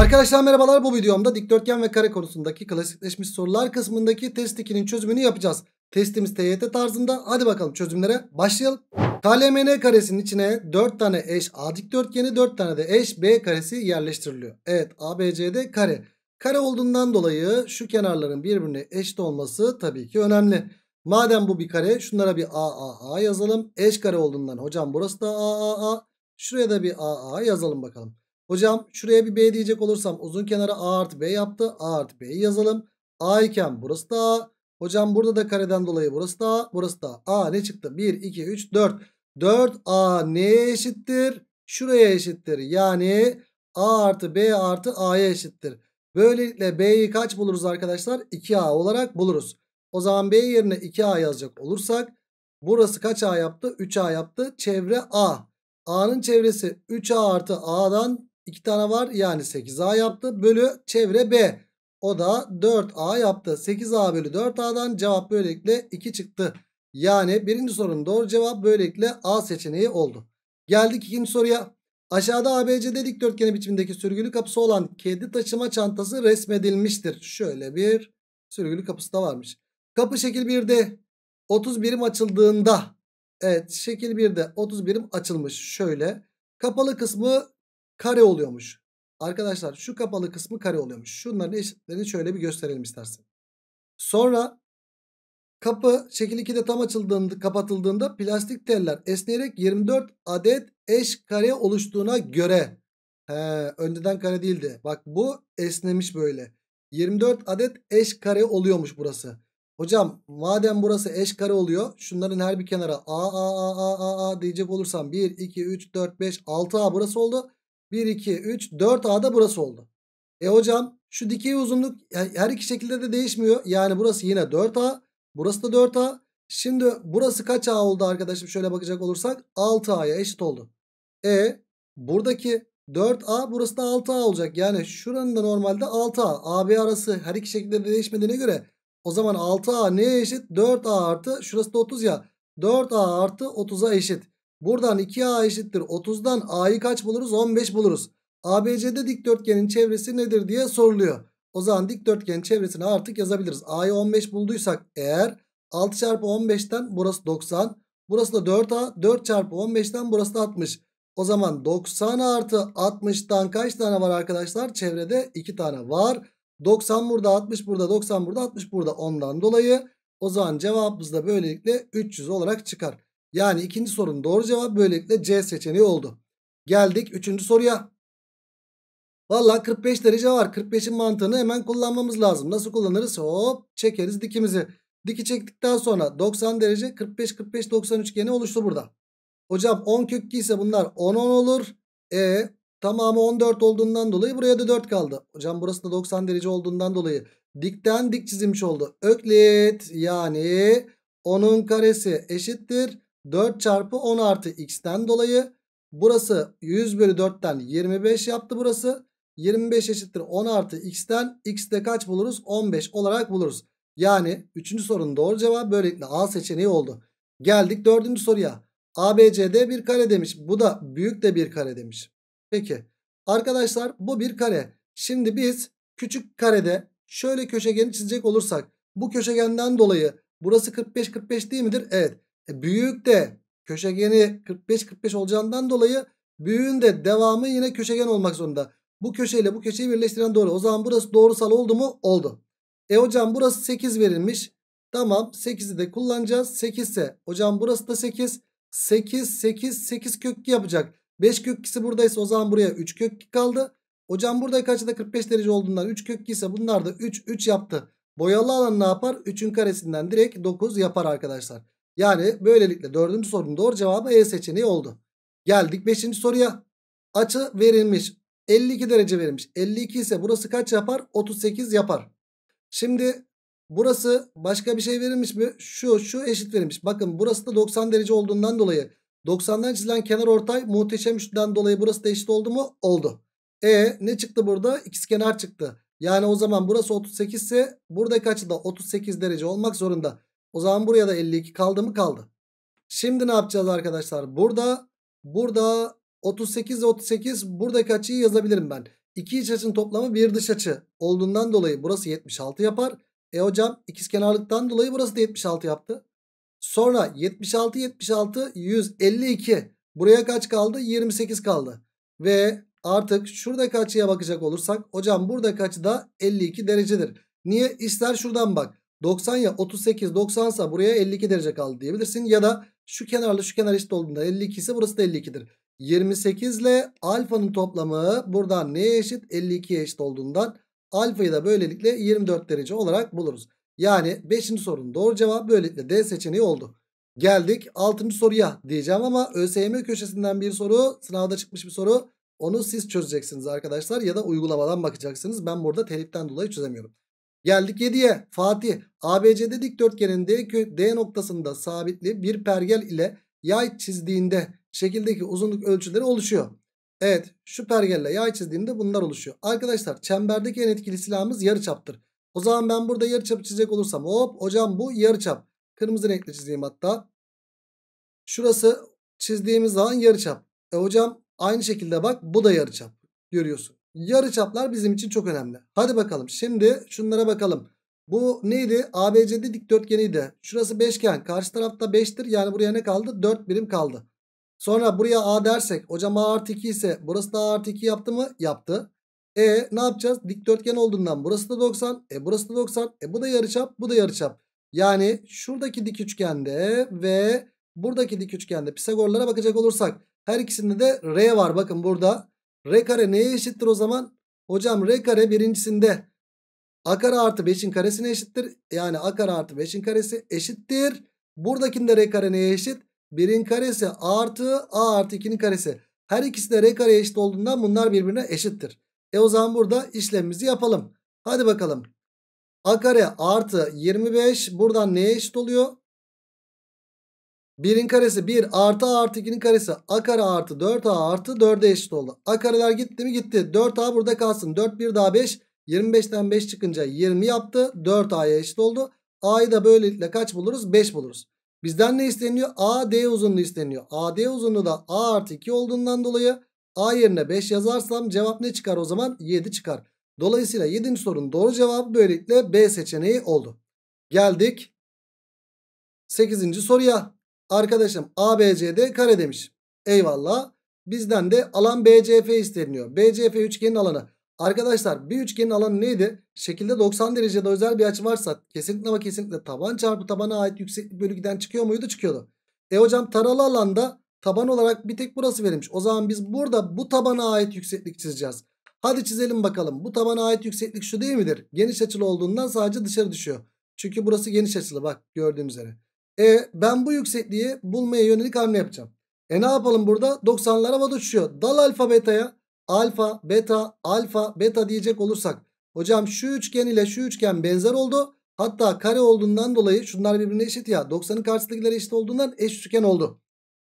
Arkadaşlar merhabalar bu videomda dikdörtgen ve kare konusundaki klasikleşmiş sorular kısmındaki test 2'nin çözümünü yapacağız. Testimiz TYT tarzında hadi bakalım çözümlere başlayalım. KLMN karesinin içine 4 tane eş A dikdörtgeni 4 tane de eş B karesi yerleştiriliyor. Evet ABCD kare. Kare olduğundan dolayı şu kenarların birbirine eşit olması tabii ki önemli. Madem bu bir kare şunlara bir AAA yazalım. Eş kare olduğundan hocam burası da AAA. Şuraya da bir AA yazalım bakalım. Hocam şuraya bir B diyecek olursam uzun kenara A artı B yaptı. A artı B'yi yazalım. A iken burası da A. Hocam burada da kareden dolayı burası da A. Burası da A. A ne çıktı? 1, 2, 3, 4. 4 A neye eşittir? Şuraya eşittir. Yani A artı B artı A'ya eşittir. Böylelikle B'yi kaç buluruz arkadaşlar? 2A olarak buluruz. O zaman B yerine 2A yazacak olursak burası kaç A yaptı? 3A yaptı. Çevre A. A'nın çevresi 3A artı A'dan 2 tane var yani 8A yaptı. Bölü çevre B. O da 4A yaptı. 8A bölü 4A'dan cevap böylelikle 2 çıktı. Yani birinci sorunun doğru cevap böylelikle A seçeneği oldu. Geldik ikinci soruya. Aşağıda ABCD dikdörtgeni biçimindeki sürgülü kapısı olan kedi taşıma çantası resmedilmiştir. Şöyle bir sürgülü kapısı da varmış. Kapı şekil 1'de 30 birim açıldığında evet şekil 1'de 30 birim açılmış. Şöyle kapalı kısmı kare oluyormuş. Arkadaşlar şu kapalı kısmı kare oluyormuş. Şunların eşitlerini şöyle bir gösterelim istersen. Sonra kapı şekil 2'de tam açıldığında kapatıldığında plastik teller esneyerek 24 adet eş kare oluştuğuna göre. He, önceden kare değildi. Bak bu esnemiş böyle. 24 adet eş kare oluyormuş burası. Hocam madem burası eş kare oluyor şunların her bir kenara a a a a a, a diyecek olursam 1 2 3 4 5 6 a burası oldu. 1, 2, 3, 4A da burası oldu. E hocam şu dikey uzunluk her iki şekilde de değişmiyor. Yani burası yine 4A. Burası da 4A. Şimdi burası kaç A oldu arkadaşım? Şöyle bakacak olursak 6A'ya eşit oldu. E buradaki 4A burası da 6A olacak. Yani şuranın da normalde 6A. AB arası her iki şekilde de değişmediğine göre o zaman 6A neye eşit? 4A artı şurası da 30 ya. 4A artı 30'a eşit. Buradan 2A eşittir 30'dan A'yı kaç buluruz? 15 buluruz. ABC'de dikdörtgenin çevresi nedir diye soruluyor. O zaman dikdörtgenin çevresini artık yazabiliriz. A'yı 15 bulduysak eğer 6 çarpı 15'ten burası 90. Burası da 4A. 4 çarpı 15'ten burası da 60. O zaman 90 artı 60'tan kaç tane var arkadaşlar? Çevrede 2 tane var. 90 burada 60 burada 90 burada 60 burada ondan dolayı. O zaman cevabımız da böylelikle 300 olarak çıkar. Yani ikinci sorunun doğru cevabı böylelikle C seçeneği oldu. Geldik üçüncü soruya. Valla 45 derece var. 45'in mantığını hemen kullanmamız lazım. Nasıl kullanırız? Hop çekeriz dikimizi. Diki çektikten sonra 90 derece 45 45 90 üçgeni oluştu burada. Hocam 10 kökü ise bunlar 10 10 olur. E tamamı 14 olduğundan dolayı buraya da 4 kaldı. Hocam burası da 90 derece olduğundan dolayı dikten dik çizilmiş oldu. Öklit yani 10'un karesi eşittir 4 çarpı 10 artı x'ten dolayı burası 100 bölü 4'ten 25 yaptı burası. 25 eşittir 10 artı x'ten x'te kaç buluruz? 15 olarak buluruz. Yani 3. sorunun doğru cevabı böylelikle A seçeneği oldu. Geldik 4. soruya. ABCD bir kare demiş. Bu da büyük de bir kare demiş. Peki arkadaşlar bu bir kare. Şimdi biz küçük karede şöyle köşegeni çizecek olursak bu köşegenden dolayı burası 45-45 değil midir? Evet. E, büyük de köşegeni 45-45 olacağından dolayı büyüğün de devamı yine köşegen olmak zorunda. Bu köşeyle bu köşeyi birleştiren doğru. O zaman burası doğrusal oldu mu? Oldu. E hocam burası 8 verilmiş. Tamam 8'i de kullanacağız. 8 ise hocam burası da 8. 8 8 8 kök 2 yapacak. 5 kök 2'si buradaysa o zaman buraya 3 kök 2 kaldı. Hocam burada kaçta 45 derece olduğundan 3 kök 2 ise bunlar da 3 3 yaptı. Boyalı alan ne yapar? 3'ün karesinden direkt 9 yapar arkadaşlar. Yani böylelikle dördüncü sorunun doğru cevabı E seçeneği oldu. Geldik beşinci soruya. Açı verilmiş. 52 derece verilmiş. 52 ise burası kaç yapar? 38 yapar. Şimdi burası başka bir şey verilmiş mi? Şu şu eşit verilmiş. Bakın burası da 90 derece olduğundan dolayı 90'dan çizilen kenar ortay muhteşem üçlüden dolayı burası da eşit oldu mu? Oldu. E ne çıktı burada? kenar çıktı. Yani o zaman burası 38 ise buradaki açı da 38 derece olmak zorunda. O zaman buraya da 52 kaldı mı kaldı. Şimdi ne yapacağız arkadaşlar? Burada burada 38 ve 38 buradaki açıyı yazabilirim ben. İki iç açının toplamı bir dış açı olduğundan dolayı burası 76 yapar. E hocam ikizkenarlıktan dolayı burası da 76 yaptı. Sonra 76 76 152. Buraya kaç kaldı? 28 kaldı. Ve artık şuradaki açıya bakacak olursak hocam buradaki açı da 52 derecedir. Niye? İster şuradan bak. 90 ya 38 90 ise buraya 52 derece kaldı diyebilirsin. Ya da şu kenarla şu kenar eşit olduğunda 52 ise burası da 52'dir. 28 ile alfanın toplamı burada neye eşit? 52'ye eşit olduğundan alfayı da böylelikle 24 derece olarak buluruz. Yani 5. sorunun doğru cevabı böylelikle D seçeneği oldu. Geldik 6. soruya diyeceğim ama ÖSYM köşesinden bir soru sınavda çıkmış bir soru. Onu siz çözeceksiniz arkadaşlar ya da uygulamadan bakacaksınız. Ben burada teliften dolayı çözemiyorum. Geldik 7'ye. Fatih ABCD dikdörtgenin D, D noktasında sabitli bir pergel ile yay çizdiğinde şekildeki uzunluk ölçüleri oluşuyor. Evet şu pergelle yay çizdiğinde bunlar oluşuyor. Arkadaşlar çemberdeki en etkili silahımız yarıçaptır. O zaman ben burada yarıçapı çizecek olursam hop hocam bu yarıçap. Kırmızı renkle çizeyim hatta. Şurası çizdiğimiz zaman yarıçap. E hocam aynı şekilde bak bu da yarıçap görüyorsun. Yarıçaplar bizim için çok önemli. Hadi bakalım şimdi şunlara bakalım. Bu neydi? ABC'de dikdörtgeniydi. Şurası beşgen. Karşı tarafta 5'tir. Yani buraya ne kaldı? 4 birim kaldı. Sonra buraya A dersek. Hocam A artı 2 ise burası da A artı 2 yaptı mı? Yaptı. E ne yapacağız? Dikdörtgen olduğundan burası da 90. E burası da 90. E bu da yarıçap. Bu da yarıçap. Yani şuradaki dik üçgende ve buradaki dik üçgende Pisagorlara bakacak olursak her ikisinde de R var. Bakın burada R kare neye eşittir o zaman? Hocam R kare birincisinde A kare artı 5'in karesine eşittir. Yani A kare artı 5'in karesi eşittir. Buradakinde R kare neye eşit? 1'in karesi artı A artı 2'nin karesi. Her ikisi de R kare eşit olduğundan bunlar birbirine eşittir. E o zaman burada işlemimizi yapalım. Hadi bakalım. A kare artı 25 buradan neye eşit oluyor? 1'in karesi 1 artı artı 2'nin karesi a kare artı 4a artı 4'e eşit oldu. A kareler gitti mi gitti. 4a burada kalsın. 4 1 daha 5. 25'ten 5 çıkınca 20 yaptı. 4a'ya eşit oldu. A'yı da böylelikle kaç buluruz? 5 buluruz. Bizden ne isteniyor? AD uzunluğu isteniyor. AD uzunluğu da A artı 2 olduğundan dolayı A yerine 5 yazarsam cevap ne çıkar o zaman? 7 çıkar. Dolayısıyla 7. sorunun doğru cevabı böylelikle B seçeneği oldu. Geldik 8. soruya. Arkadaşım ABCD kare demiş. Eyvallah. Bizden de alan BCF isteniyor. BCF üçgenin alanı. Arkadaşlar bir üçgenin alanı neydi? Şekilde 90 derecede özel bir açı varsa kesinlikle ama kesinlikle taban çarpı tabana ait yükseklik bölü giden çıkıyor muydu? Çıkıyordu. E hocam taralı alanda taban olarak bir tek burası verilmiş. O zaman biz burada bu tabana ait yükseklik çizeceğiz. Hadi çizelim bakalım. Bu tabana ait yükseklik şu değil midir? Geniş açılı olduğundan sadece dışarı düşüyor. Çünkü burası geniş açılı bak gördüğünüz üzere. E ben bu yüksekliği bulmaya yönelik hamle yapacağım. E ne yapalım burada? 90'lar havada uçuyor. Dal alfa betaya. Alfa, beta, alfa, beta diyecek olursak. Hocam şu üçgen ile şu üçgen benzer oldu. Hatta kare olduğundan dolayı şunlar birbirine eşit ya. 90'ın karşısındakiler eşit olduğundan eş üçgen oldu.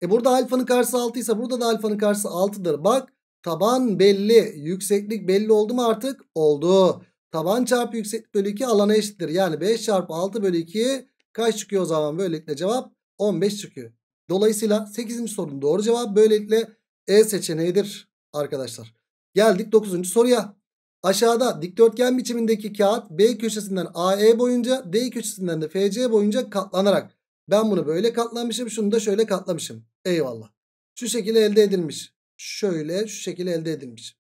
E burada alfanın karşısı 6 ise burada da alfanın karşısı 6'dır. Bak taban belli. Yükseklik belli oldu mu artık? Oldu. Taban çarpı yükseklik bölü 2 alana eşittir. Yani 5 çarpı 6 bölü 2 Kaç çıkıyor o zaman? Böylelikle cevap 15 çıkıyor. Dolayısıyla 8. sorunun doğru cevabı böylelikle E seçeneğidir arkadaşlar. Geldik 9. soruya. Aşağıda dikdörtgen biçimindeki kağıt B köşesinden AE boyunca D köşesinden de FC boyunca katlanarak. Ben bunu böyle katlamışım şunu da şöyle katlamışım. Eyvallah. Şu şekilde elde edilmiş. Şöyle şu şekilde elde edilmiş.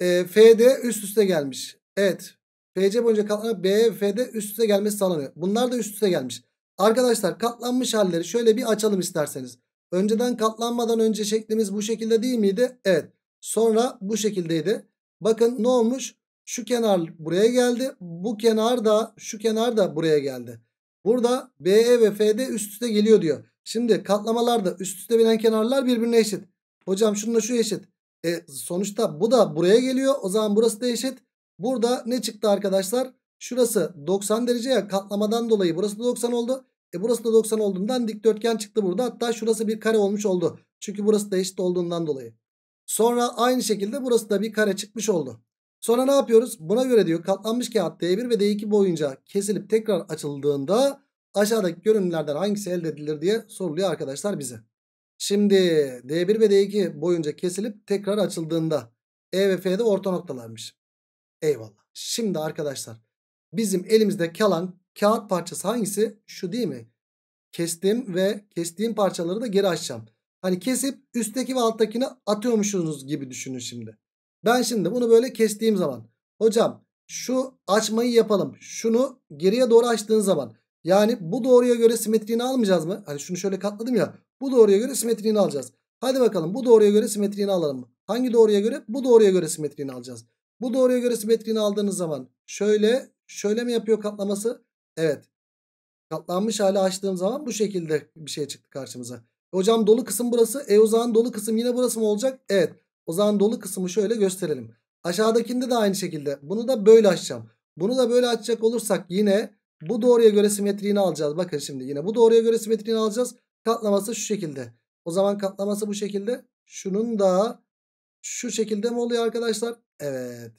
E, FD üst üste gelmiş. Evet FC boyunca katlanan B üst üste gelmesi sağlanıyor. Bunlar da üst üste gelmiş. Arkadaşlar katlanmış halleri şöyle bir açalım isterseniz. Önceden katlanmadan önce şeklimiz bu şekilde değil miydi? Evet. Sonra bu şekildeydi. Bakın ne olmuş? Şu kenar buraya geldi. Bu kenar da şu kenar da buraya geldi. Burada BE ve F'de üst üste geliyor diyor. Şimdi katlamalarda üst üste binen kenarlar birbirine eşit. Hocam şununla şu eşit. E, sonuçta bu da buraya geliyor. O zaman burası da eşit. Burada ne çıktı arkadaşlar? Şurası 90 derece ya katlamadan dolayı burası da 90 oldu. E burası da 90 olduğundan dikdörtgen çıktı burada. Hatta şurası bir kare olmuş oldu. Çünkü burası da eşit olduğundan dolayı. Sonra aynı şekilde burası da bir kare çıkmış oldu. Sonra ne yapıyoruz? Buna göre diyor katlanmış kağıt D1 ve D2 boyunca kesilip tekrar açıldığında aşağıdaki görünümlerden hangisi elde edilir diye soruluyor arkadaşlar bize. Şimdi D1 ve D2 boyunca kesilip tekrar açıldığında E ve F'de orta noktalarmış. Eyvallah. Şimdi arkadaşlar bizim elimizde kalan kağıt parçası hangisi? Şu değil mi? Kestim ve kestiğim parçaları da geri açacağım. Hani kesip üstteki ve alttakini atıyormuşsunuz gibi düşünün şimdi. Ben şimdi bunu böyle kestiğim zaman. Hocam şu açmayı yapalım. Şunu geriye doğru açtığın zaman. Yani bu doğruya göre simetriğini almayacağız mı? Hani şunu şöyle katladım ya. Bu doğruya göre simetriğini alacağız. Hadi bakalım bu doğruya göre simetriğini alalım. mı? Hangi doğruya göre? Bu doğruya göre simetriğini alacağız. Bu doğruya göre simetriğini aldığınız zaman şöyle şöyle mi yapıyor katlaması? Evet. Katlanmış hali açtığım zaman bu şekilde bir şey çıktı karşımıza. Hocam dolu kısım burası. E o zaman dolu kısım yine burası mı olacak? Evet. O zaman dolu kısmı şöyle gösterelim. Aşağıdakinde de aynı şekilde. Bunu da böyle açacağım. Bunu da böyle açacak olursak yine bu doğruya göre simetriğini alacağız. Bakın şimdi yine bu doğruya göre simetriğini alacağız. Katlaması şu şekilde. O zaman katlaması bu şekilde. Şunun da şu şekilde mi oluyor arkadaşlar? Evet.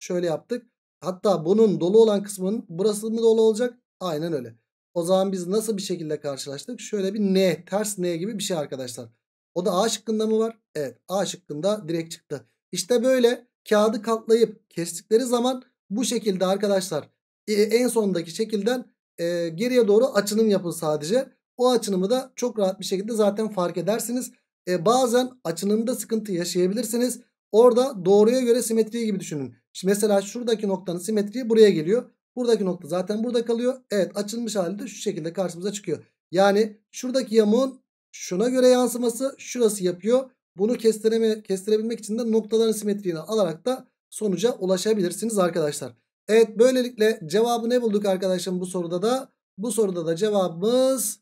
Şöyle yaptık. Hatta bunun dolu olan kısmının burası mı dolu olacak? Aynen öyle. O zaman biz nasıl bir şekilde karşılaştık? Şöyle bir N, ters N gibi bir şey arkadaşlar. O da A şıkkında mı var? Evet A şıkkında direkt çıktı. İşte böyle kağıdı katlayıp kestikleri zaman bu şekilde arkadaşlar e, en sondaki şekilden e, geriye doğru açınım yapın sadece. O açınımı da çok rahat bir şekilde zaten fark edersiniz. E, bazen açınında sıkıntı yaşayabilirsiniz. Orada doğruya göre simetriyi gibi düşünün. Şimdi mesela şuradaki noktanın simetriği buraya geliyor. Buradaki nokta zaten burada kalıyor. Evet açılmış halde şu şekilde karşımıza çıkıyor. Yani şuradaki yamuğun şuna göre yansıması şurası yapıyor. Bunu kestireme, kestirebilmek için de noktaların simetriğini alarak da sonuca ulaşabilirsiniz arkadaşlar. Evet böylelikle cevabı ne bulduk arkadaşlar? bu soruda da? Bu soruda da cevabımız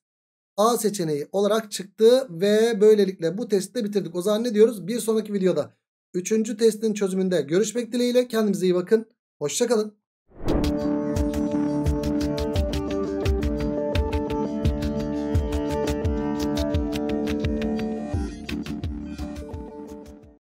A seçeneği olarak çıktı ve böylelikle bu testi de bitirdik. O zaman ne diyoruz? Bir sonraki videoda 3. testin çözümünde görüşmek dileğiyle. Kendinize iyi bakın. Hoşçakalın.